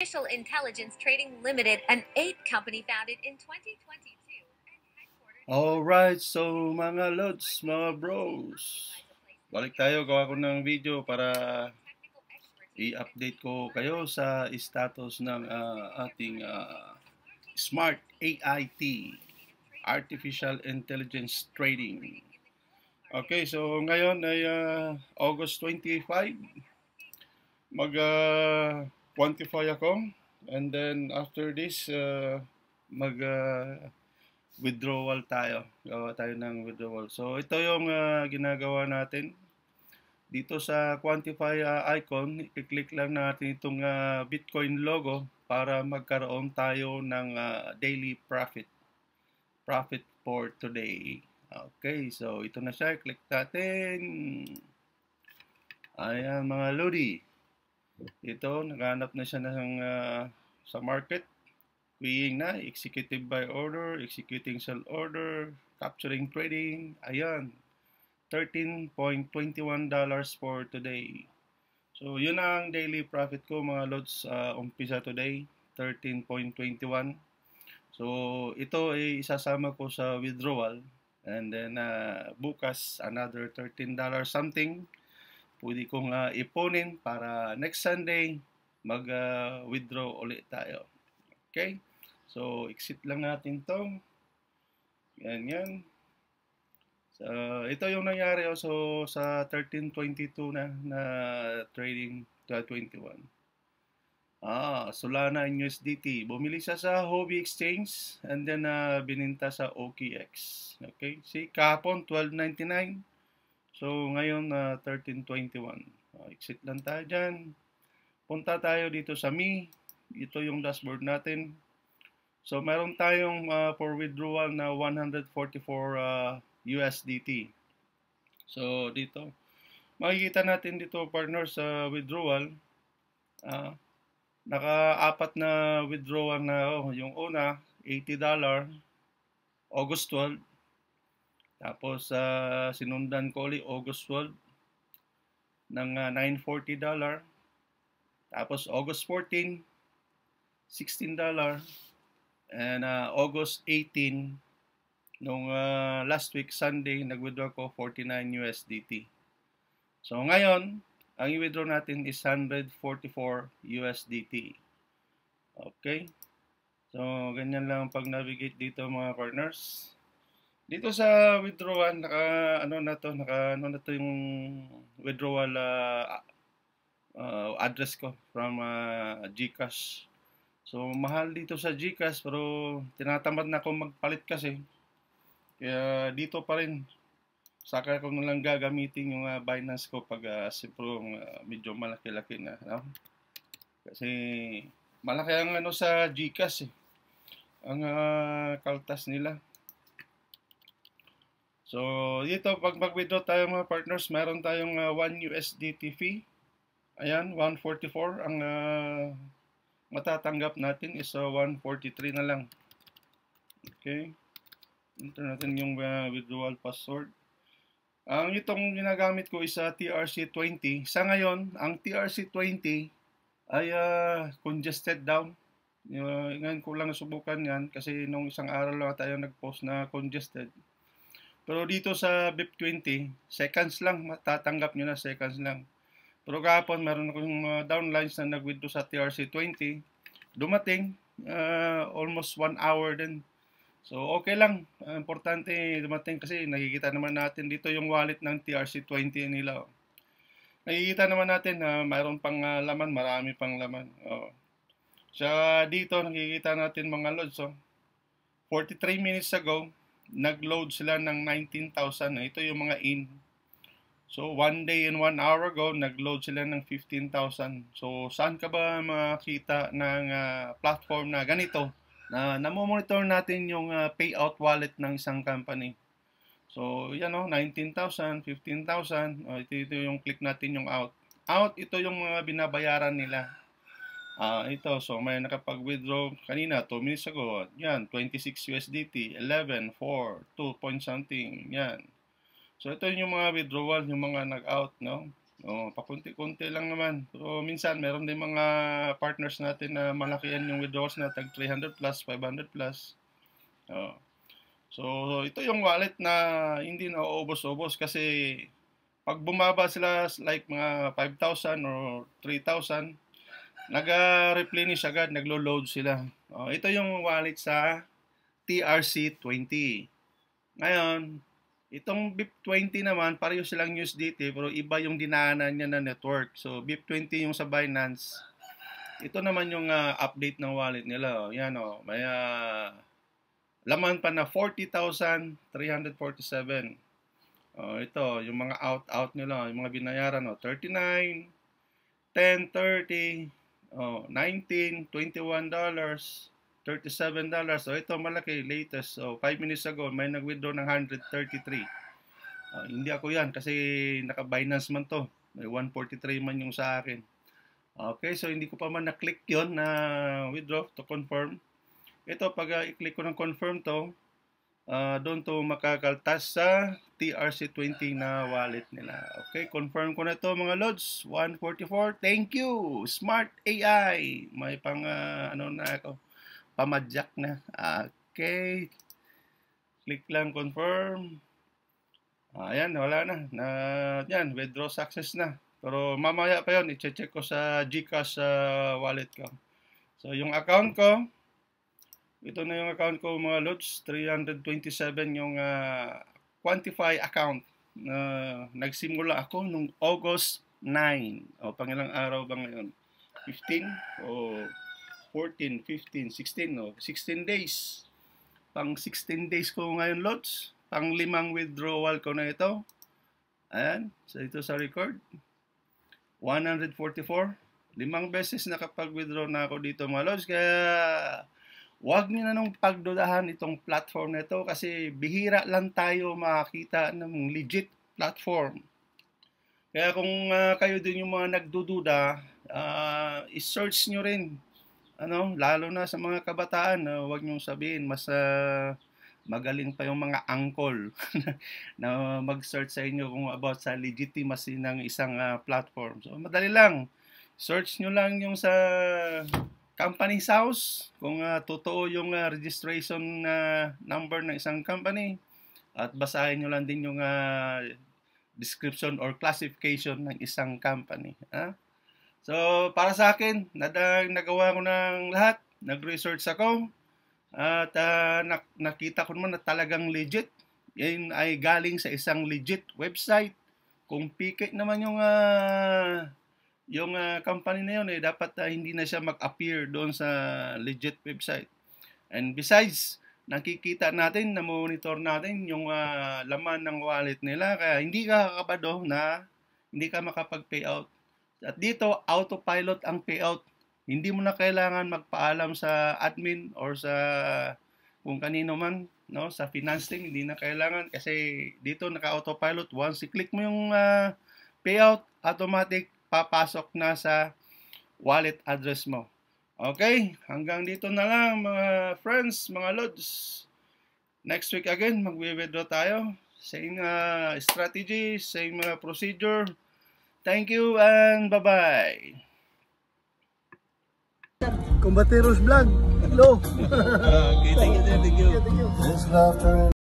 Artificial Intelligence Trading Limited, an ape company founded in 2022. All right, so mga lods, mga bros. Balik tayo, gawa ko ng video para i-update ko kayo sa status ng uh, ating uh, Smart AIT, Artificial Intelligence Trading. Okay, so ngayon ay uh, August 25. Mag uh, quantify ako and then after this uh, mag uh, withdrawal tayo. Gawa tayo ng withdrawal. So ito yung uh, ginagawa natin. Dito sa quantify uh, icon, i-click lang natin itong uh, Bitcoin logo para magkaroon tayo ng uh, daily profit. Profit for today. Okay, so ito na siya. Click natin. Ayan mga Lodi. Ito, naghanap na siya ng uh, sa market. Keying na, executive by order, executing sell order, capturing trading. Ayan, $13.21 for today. So, yun ang daily profit ko mga lods uh, umpisa today, 13.21. So, ito ay isasama ko sa withdrawal. And then, uh, bukas, another $13 something pwede kong uh, ah, iponin para next Sunday mag-withdraw ah, uh, ulit tayo. Okay? So, exit lang natin to. Yan, yan. So, ito yung nangyari also oh, sa 1322 na, na trading 1221. Ah, Solana and USDT. Bumili siya sa Hobby Exchange and then uh, bininta sa OKX. Okay? Si Kapon, 1299. So, ngayon uh, 1321. Uh, exit lang tayo dyan. Punta tayo dito sa me. Ito yung dashboard natin. So, meron tayong uh, for withdrawal na 144 uh, USDT. So, dito. Makikita natin dito, partners, sa uh, withdrawal. Uh, Naka-apat na withdrawal na oh, yung una, $80, August 12, tapos uh, sinundan ko ulit August 12 ng uh, ah, 940 Tapos August 14 16 and uh, August 18 nung uh, last week Sunday nag-withdraw ko 49 USDT. So ngayon, ang i-withdraw natin is 144 USDT. Okay? So ganyan lang pag navigate dito mga partners. Dito sa withdrawal, naka ano na to, naka ano na to yung withdrawal uh, uh, address ko from uh, GCash. So mahal dito sa GCash pero tinatamad na akong magpalit kasi. Kaya dito pa rin saka ko na lang gagamitin yung uh, Binance ko pag uh, siguro uh, medyo malaki-laki na, no? Kasi malaki ang ano sa GCash eh. Ang uh, kaltas nila So, dito, pag mag-withdraw tayo mga partners, meron tayong uh, ah, 1 USDT fee. Ayan, 144. Ang uh, matatanggap natin is uh, ah, 143 na lang. Okay. Enter natin yung uh, withdrawal password. Ang itong ginagamit ko is uh, TRC20. Sa ngayon, ang TRC20 ay uh, congested down. Uh, ngayon ko lang nasubukan yan kasi nung isang araw lang tayo nag-post na congested. Pero dito sa BIP20, seconds lang, matatanggap nyo na seconds lang. Pero kapon, meron akong mga ah, downlines na nag-withdraw sa TRC20. Dumating, uh, almost one hour din. So, okay lang. Ah, importante, dumating kasi nakikita naman natin dito yung wallet ng TRC20 nila. Oh. Nakikita naman natin na uh, mayroon pang uh, laman, marami pang laman. Oh. So, dito nakikita natin mga lods. Oh. 43 minutes ago, nagload sila ng 19,000. Ito yung mga in. So, one day and one hour ago, nagload sila ng 15,000. So, saan ka ba makita ng uh, platform na ganito? Na namomonitor natin yung uh, payout wallet ng isang company. So, yan o, oh, 19,000, 15,000. Oh, ito, ito yung click natin yung out. Out, ito yung mga binabayaran nila. Uh, ito, so may nakapag-withdraw kanina, 2 minutes ago. Yan, 26 USDT, 11, 4, 2 point something. Yan. So ito yung mga withdrawal, yung mga nag-out, no? Oh, pakunti-kunti lang naman. So minsan meron din mga partners natin na malakihan yung withdrawals na tag 300 plus, 500 plus. Oh. So ito yung wallet na hindi na ubos-ubos kasi pag bumaba sila like mga 5,000 or 3,000, nag-replenish agad, naglo-load sila. Oh, ito yung wallet sa TRC20. Ngayon, itong BIP20 naman, pareho silang USDT pero iba yung dinaanan niya na network. So, BIP20 yung sa Binance. Ito naman yung uh, update ng wallet nila. Oh. Yan oh, may uh, laman pa na 40,347. Oh, ito, yung mga out-out nila, yung mga binayaran, oh, 39, 10, 30, Oh, 19, dollars, 37 dollars. So oh, ito malaki latest. So 5 minutes ago may nag-withdraw ng 133. Uh, hindi ako 'yan kasi naka-Binance man 'to. May 143 man yung sa akin. Okay, so hindi ko pa man na-click 'yon na withdraw to confirm. Ito pag uh, i-click ko ng confirm 'to, uh, doon to makakaltas sa TRC20 na wallet nila. Okay, confirm ko na to mga lords. 144. Thank you. Smart AI. May pang uh, ano na ako. Pamadyak na. Okay. Click lang confirm. Ayan, wala na. na yan, withdraw success na. Pero mamaya pa yon i-check ko sa GCash uh, wallet ko. So, yung account ko, ito na yung account ko mga lords, 327 yung uh, Quantify account. Uh, nagsimula ako nung August 9. O, pangilang araw ba ngayon? 15? O 14, 15, 16? O, 16 days. Pang 16 days ko ngayon, Lods. Pang limang withdrawal ko na ito. Ayan. So, ito sa record. 144. Limang beses nakapag-withdraw na ako dito, mga Lods. Kaya Huwag niyo na nung pagdudahan itong platform na ito kasi bihira lang tayo makakita ng legit platform. Kaya kung uh, kayo din yung mga nagdududa, uh, i-search nyo rin. Ano, lalo na sa mga kabataan, uh, huwag nyo sabihin, mas uh, magaling pa yung mga angkol na mag-search sa inyo kung about sa legitimacy ng isang uh, platform. So, madali lang. Search nyo lang yung sa company's house, kung uh, totoo yung uh, registration uh, number ng isang company, at basahin nyo lang din yung uh, description or classification ng isang company. Ha? So, para sa akin, nadag, nagawa ko ng lahat, nag-research ako, at uh, nak- nakita ko naman na talagang legit. Yan ay galing sa isang legit website. Kung pikit naman yung uh, yung uh, company na yun eh, dapat uh, hindi na siya mag-appear doon sa legit website. And besides, nakikita natin, na-monitor natin yung uh, laman ng wallet nila. Kaya hindi ka kakabado na hindi ka makapag-payout. At dito, autopilot ang payout. Hindi mo na kailangan magpaalam sa admin or sa kung kanino man, no? Sa finance team, hindi na kailangan kasi dito naka-autopilot. Once i-click mo yung uh, payout, automatic papasok na sa wallet address mo. Okay, hanggang dito na lang mga friends, mga lords. Next week again, magwi-withdraw tayo. Same uh, strategy, same uh, procedure. Thank you and bye-bye. Combateros Vlog. Hello. okay, thank you, thank you. Thank you. Thank you.